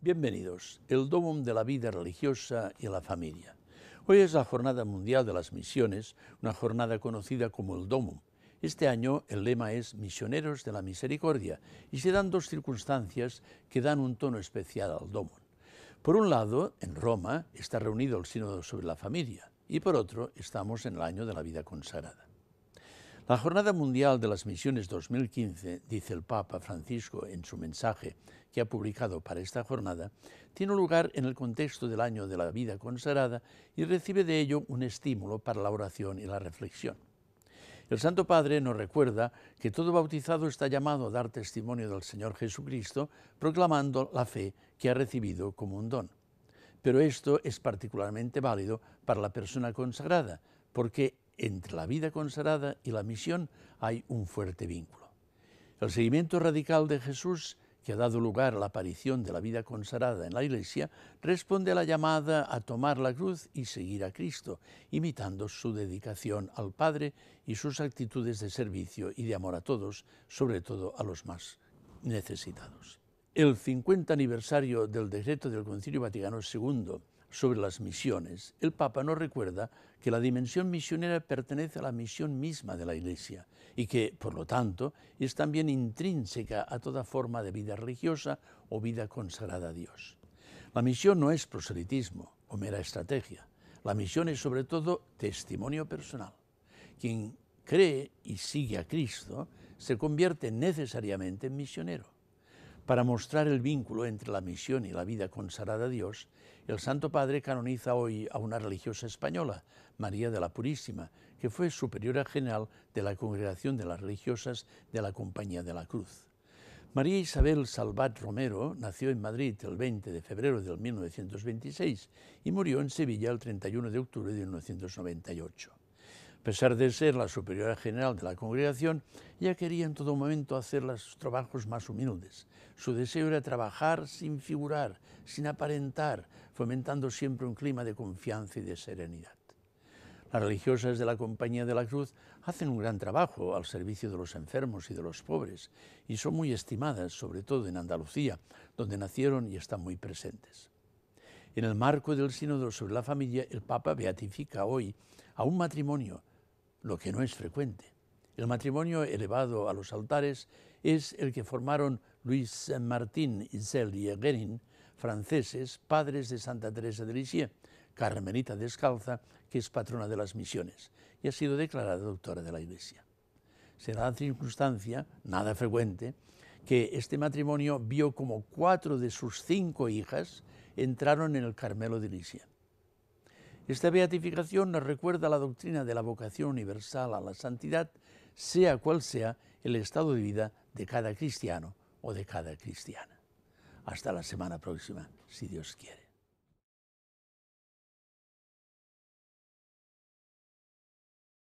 Bienvenidos, el Domum de la vida religiosa y la familia. Hoy es la Jornada Mundial de las Misiones, una jornada conocida como el Domum. Este año el lema es Misioneros de la Misericordia y se dan dos circunstancias que dan un tono especial al Domum. Por un lado, en Roma está reunido el Sínodo sobre la Familia y por otro, estamos en el año de la vida consagrada. La Jornada Mundial de las Misiones 2015, dice el Papa Francisco en su mensaje que ha publicado para esta jornada, tiene lugar en el contexto del año de la vida consagrada y recibe de ello un estímulo para la oración y la reflexión. El Santo Padre nos recuerda que todo bautizado está llamado a dar testimonio del Señor Jesucristo, proclamando la fe que ha recibido como un don. Pero esto es particularmente válido para la persona consagrada, porque entre la vida consagrada y la misión hay un fuerte vínculo. El seguimiento radical de Jesús, que ha dado lugar a la aparición de la vida consagrada en la Iglesia, responde a la llamada a tomar la cruz y seguir a Cristo, imitando su dedicación al Padre y sus actitudes de servicio y de amor a todos, sobre todo a los más necesitados. El 50 aniversario del decreto del Concilio Vaticano II sobre las misiones, el Papa nos recuerda que la dimensión misionera pertenece a la misión misma de la Iglesia y que, por lo tanto, es también intrínseca a toda forma de vida religiosa o vida consagrada a Dios. La misión no es proselitismo o mera estrategia. La misión es sobre todo testimonio personal. Quien cree y sigue a Cristo se convierte necesariamente en misionero. Para mostrar el vínculo entre la misión y la vida consagrada a Dios, el Santo Padre canoniza hoy a una religiosa española, María de la Purísima, que fue superiora general de la Congregación de las Religiosas de la Compañía de la Cruz. María Isabel Salvat Romero nació en Madrid el 20 de febrero de 1926 y murió en Sevilla el 31 de octubre de 1998 a pesar de ser la superiora general de la congregación, ya quería en todo momento hacer los trabajos más humildes. Su deseo era trabajar sin figurar, sin aparentar, fomentando siempre un clima de confianza y de serenidad. Las religiosas de la Compañía de la Cruz hacen un gran trabajo al servicio de los enfermos y de los pobres y son muy estimadas, sobre todo en Andalucía, donde nacieron y están muy presentes. En el marco del Sínodo sobre la Familia, el Papa beatifica hoy a un matrimonio lo que no es frecuente. El matrimonio elevado a los altares es el que formaron Luis San Martín y Celia franceses, padres de Santa Teresa de Lisieux, carmelita descalza, que es patrona de las misiones y ha sido declarada doctora de la Iglesia. Será la circunstancia, nada frecuente, que este matrimonio vio como cuatro de sus cinco hijas entraron en el Carmelo de Lisieux. Esta beatificación nos recuerda la doctrina de la vocación universal a la santidad, sea cual sea el estado de vida de cada cristiano o de cada cristiana. Hasta la semana próxima, si Dios quiere.